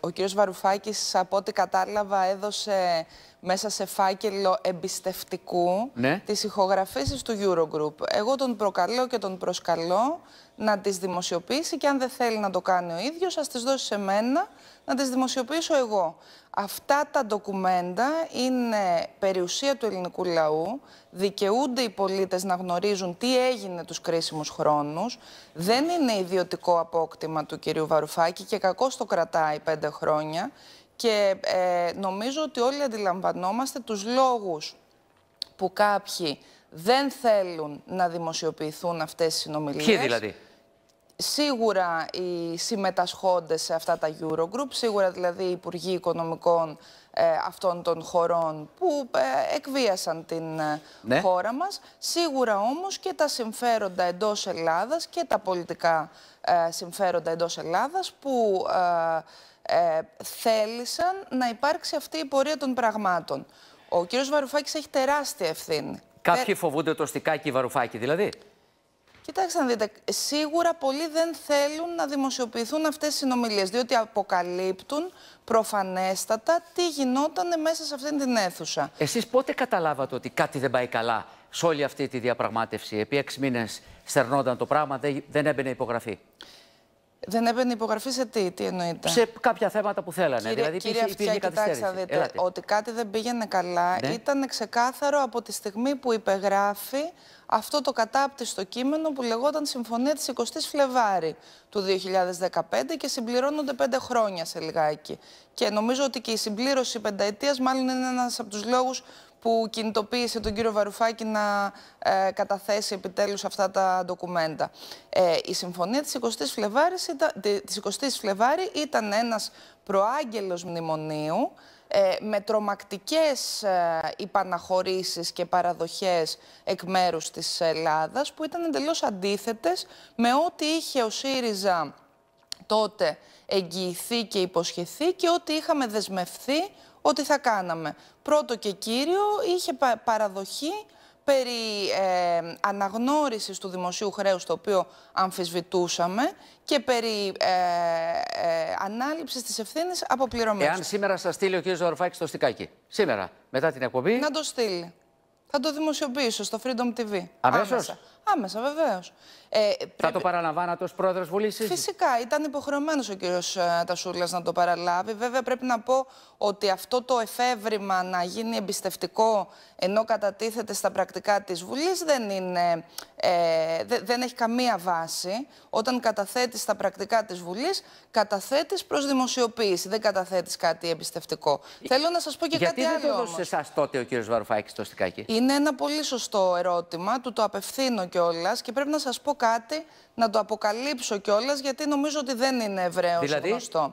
Ο κύριος Βαρουφάκης, από ό,τι κατάλαβα, έδωσε μέσα σε φάκελο εμπιστευτικού ναι. τις ηχογραφήσεις του Eurogroup. Εγώ τον προκαλώ και τον προσκαλώ να τις δημοσιοποιήσει και αν δεν θέλει να το κάνει ο ίδιος, ας τις δώσει σε μένα να τις δημοσιοποιήσω εγώ. Αυτά τα ντοκουμέντα είναι περιουσία του ελληνικού λαού, δικαιούνται οι πολίτες να γνωρίζουν τι έγινε τους κρίσιμους χρόνους, δεν είναι ιδιωτικό απόκτημα του κυρίου Βαρουφάκη και κακό το κρατάει πέντε χρόνια και ε, νομίζω ότι όλοι αντιλαμβανόμαστε τους λόγους που κάποιοι δεν θέλουν να δημοσιοποιηθούν αυτές οι συνομιλίες. Δηλαδή? σίγουρα οι συμμετασχόντες σε αυτά τα Eurogroup, σίγουρα δηλαδή οι Υπουργοί Οικονομικών ε, αυτών των χωρών που ε, εκβίασαν την ε, ναι. χώρα μας, σίγουρα όμως και τα συμφέροντα εντός Ελλάδας και τα πολιτικά συμφέροντα εντός Ελλάδας που θέλησαν να υπάρξει αυτή η πορεία των πραγμάτων. Ο κύριος Βαρουφάκης έχει τεράστια ευθύνη. Κάποιοι φοβούνται το στικάκι Βαρουφάκη δηλαδή. Κοιτάξτε να δείτε, σίγουρα πολλοί δεν θέλουν να δημοσιοποιηθούν αυτές οι συνομιλίες, διότι αποκαλύπτουν προφανέστατα τι γινόταν μέσα σε αυτήν την αίθουσα. Εσείς πότε καταλάβατε ότι κάτι δεν πάει καλά σε όλη αυτή τη διαπραγμάτευση. Επί έξι μήνες στερνόταν το πράγμα, δεν έμπαινε υπογραφή. Δεν έπαιρνε υπογραφή σε τι, τι εννοείται. Σε κάποια θέματα που θέλανε. Κύριε, δηλαδή, κύριε Αυτιά, κοιτάξτε, δείτε, ότι κάτι δεν πήγαινε καλά ναι. ήταν ξεκάθαρο από τη στιγμή που υπεγράφει αυτό το κατάπτυστο κείμενο που λεγόταν Συμφωνία της 20 Φλεβάρη του 2015 και συμπληρώνονται πέντε χρόνια σε λιγάκι. Και νομίζω ότι και η συμπλήρωση πενταετίας μάλλον είναι ένας από τους λόγους που κινητοποίησε τον κύριο Βαρουφάκη να ε, καταθέσει επιτέλους αυτά τα ντοκουμέντα. Ε, η συμφωνία της 20ης Φλεβάρης ήταν, ένας προάγγελος μνημονίου ε, με τρομακτικές ε, και παραδοχές εκ μέρους της Ελλάδας που ήταν εντελώς αντίθετες με ό,τι είχε ο ΣΥΡΙΖΑ τότε εγγυηθεί και υποσχεθεί και ό,τι είχαμε δεσμευθεί ότι θα κάναμε. Πρώτο και κύριο είχε παραδοχή περί ε, αναγνώρισης του δημοσίου χρέους το οποίο αμφισβητούσαμε και περί ε, ε, ανάληψης της ευθύνης αποπληρωμής. Εάν σήμερα σας στείλει ο κ. Ζαρουφάκης το στικάκι, σήμερα, μετά την εκπομπή... Να το στείλει. Θα το δημοσιοποιήσω στο Freedom TV. Αμέσως. Άμεσα, βεβαίως. Ε, πρέπει... Θα το παραλαμβάνατε ω πρόεδρος Βουλής, Φυσικά. Ήταν υποχρεωμένος ο κύριος ε, Τασούλας να το παραλάβει. Βέβαια, πρέπει να πω ότι αυτό το εφεύρημα να γίνει εμπιστευτικό ενώ κατατίθεται στα πρακτικά της Βουλής δεν, ε, δεν έχει καμία βάση. Όταν καταθέτεις στα πρακτικά της Βουλής, καταθέτεις προς δημοσιοποίηση. Δεν καταθέτεις κάτι εμπιστευτικό. Θέλω να σας πω και Γιατί κάτι άλλο. Γιατί δεν το έδωσε εσάς τότε ο κύριος Βαρουφάκης το στικάκι. Είναι ένα πολύ σωστό ερώτημα. Του το απευθύνω και και πρέπει να σας πω κάτι, να το αποκαλύψω κιόλας, γιατί νομίζω ότι δεν είναι ευρέως δηλαδή... γνωστό.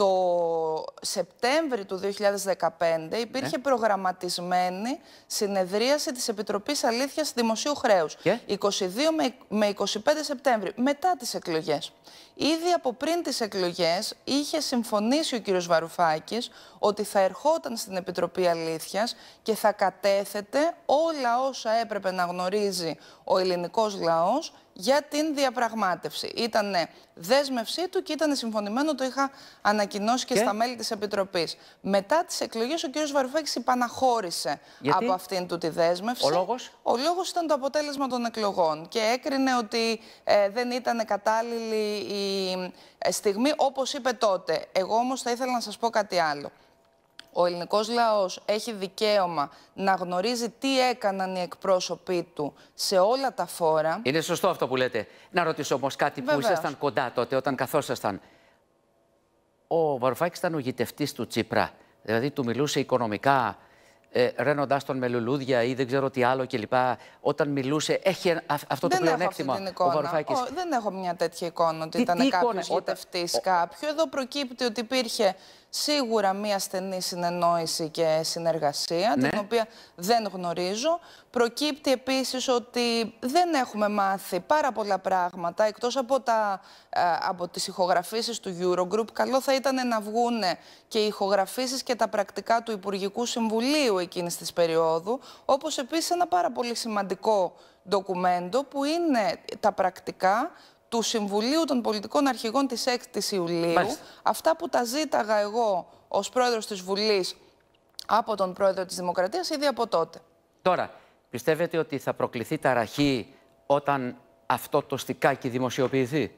Το Σεπτέμβριο του 2015 υπήρχε ναι. προγραμματισμένη συνεδρίαση της Επιτροπής Αλήθειας Δημοσίου Χρέους. 22 με 25 Σεπτέμβρη, μετά τις εκλογές. Ήδη από πριν τις εκλογές είχε συμφωνήσει ο κύριος Βαρουφάκης ότι θα ερχόταν στην Επιτροπή Αλήθειας και θα κατέθετε όλα όσα έπρεπε να γνωρίζει ο ελληνικός λαός για την διαπραγμάτευση. Ήταν δέσμευσή του και ήταν συμφωνημένο, το είχα ανακοινώσει και, στα μέλη της Επιτροπής. Μετά τις εκλογές, ο κ. Βαρουφάκης υπαναχώρησε από αυτήν του τη δέσμευση. Ο λόγος ο λόγος ήταν το αποτέλεσμα των εκλογών και έκρινε ότι ε, δεν ήταν κατάλληλη η ε, στιγμή, όπως είπε τότε. Εγώ όμως θα ήθελα να σας πω κάτι άλλο. Ο ελληνικός λαός έχει δικαίωμα να γνωρίζει τι έκαναν οι εκπρόσωποι του σε όλα τα φόρα. Είναι σωστό αυτό που λέτε. Να ρωτήσω όμως κάτι Βεβαίως. που ήσασταν κοντά τότε όταν καθόσασταν. Ο Βαρουφάκης ήταν ο γητευτής του Τσίπρα. Δηλαδή του μιλούσε οικονομικά, ε, ρένοντάς τον με λουλούδια ή δεν ξέρω τι άλλο κλπ. Όταν μιλούσε, έχει αυτό το πλεονέκτημα ο Βαρουφάκη. Δεν έχω μια τέτοια εικόνα ότι τι, ήταν κάποιο γητευτή κάποιο. Εδώ προκύπτει ότι υπήρχε σίγουρα μια στενή συνεννόηση και συνεργασία, ναι. την οποία δεν γνωρίζω. Προκύπτει επίσης ότι δεν έχουμε μάθει πάρα πολλά πράγματα, εκτός από, τα, ε, από τις ηχογραφήσεις του Eurogroup. Καλό θα ήταν να βγούνε και οι ηχογραφήσεις και τα πρακτικά του Υπουργικού Συμβουλίου εκείνης της περίοδου, όπως επίσης ένα πάρα πολύ σημαντικό ντοκουμέντο που είναι τα πρακτικά του Συμβουλίου των Πολιτικών Αρχηγών της 6ης Ιουλίου. Αυτά που τα ζήταγα εγώ ως πρόεδρος της Βουλής από τον πρόεδρο της Δημοκρατίας ήδη από τότε. Τώρα, πιστεύετε ότι θα προκληθεί ταραχή όταν αυτό το στικάκι δημοσιοποιηθεί.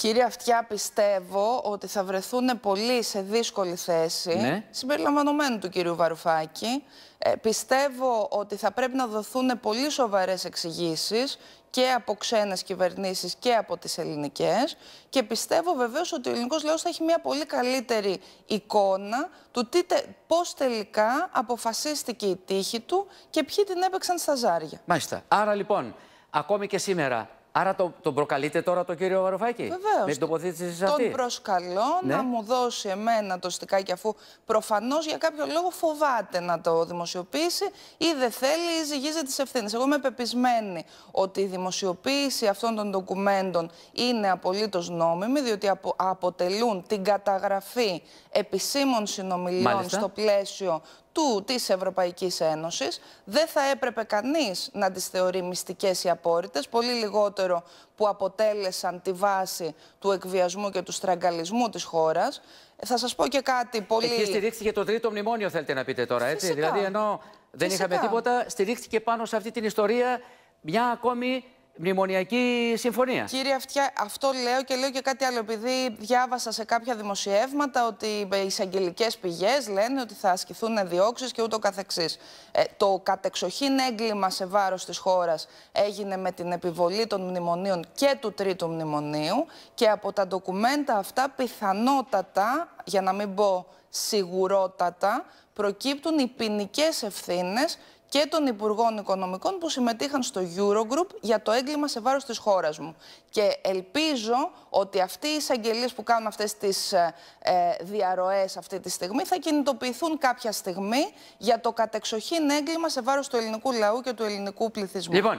Κύριε Αυτιά, πιστεύω ότι θα βρεθούν πολλοί σε δύσκολη θέση, ναι. συμπεριλαμβανομένου του κύριου Βαρουφάκη. Ε, πιστεύω ότι θα πρέπει να δοθούν πολύ σοβαρές εξηγήσεις και από ξένες κυβερνήσεις και από τις ελληνικές και πιστεύω βεβαίως ότι ο ελληνικός λαός θα έχει μια πολύ καλύτερη εικόνα του τι, πώς τελικά αποφασίστηκε η τύχη του και ποιοι την έπαιξαν στα ζάρια. Μάλιστα. Άρα λοιπόν, ακόμη και σήμερα Άρα τον προκαλείτε τώρα τον κύριο Βαρουφάκη. Βεβαίως. Με την τοποθέτηση σας. Τον προσκαλώ ναι. να μου δώσει εμένα το στικάκι, αφού προφανώς για κάποιο λόγο φοβάται να το δημοσιοποιήσει ή δεν θέλει ή ζυγίζει τις ευθύνες. Εγώ είμαι πεπισμένη ότι η δημοσιοποίηση αυτών των ντοκουμέντων είναι απολύτως νόμιμη, διότι αποτελούν την καταγραφή επισήμων συνομιλιών στο πλαίσιο αυτού της Ευρωπαϊκής Ένωσης. Δεν θα έπρεπε κανείς να τις θεωρεί μυστικές ή απόρριτες, πολύ λιγότερο που αποτέλεσαν τη βάση του εκβιασμού και του στραγγαλισμού της χώρας. Ε, θα σας πω και κάτι πολύ... Εκεί στηρίχθηκε το τρίτο μνημόνιο θέλετε να πείτε τώρα, έτσι. Φυσικά. Δηλαδή ενώ δεν είχαμε τίποτα, στηρίχθηκε πάνω σε αυτή την ιστορία μια ακόμη μνημονιακή συμφωνία. Κύριε Αυτιά, αυτό λέω και λέω και κάτι άλλο. Επειδή διάβασα σε κάποια δημοσιεύματα ότι οι εισαγγελικές πηγές λένε ότι θα ασκηθούν διώξεις και ούτω καθεξής. Ε, το κατεξοχήν έγκλημα σε βάρος της χώρας έγινε με την επιβολή των μνημονίων και του τρίτου μνημονίου και από τα ντοκουμέντα αυτά πιθανότατα, για να μην πω σιγουρότατα, προκύπτουν οι ποινικές ευθύνες και των Υπουργών Οικονομικών που συμμετείχαν στο Eurogroup για το έγκλημα σε βάρος της χώρας μου. Και ελπίζω ότι αυτοί οι εισαγγελίες που κάνουν αυτές τις ε, ε, διαρροές αυτή τη στιγμή θα κινητοποιηθούν κάποια στιγμή για το κατεξοχήν έγκλημα σε βάρος του ελληνικού λαού και του ελληνικού πληθυσμού. Λοιπόν,